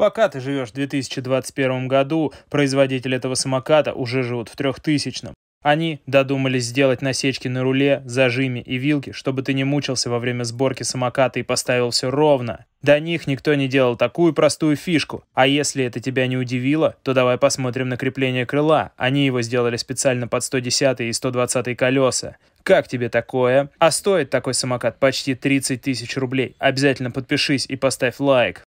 Пока ты живешь в 2021 году, производители этого самоката уже живут в 3000-м. Они додумались сделать насечки на руле, зажиме и вилке, чтобы ты не мучился во время сборки самоката и поставил все ровно. До них никто не делал такую простую фишку. А если это тебя не удивило, то давай посмотрим на крепление крыла. Они его сделали специально под 110 и 120 колеса. Как тебе такое? А стоит такой самокат почти 30 тысяч рублей. Обязательно подпишись и поставь лайк.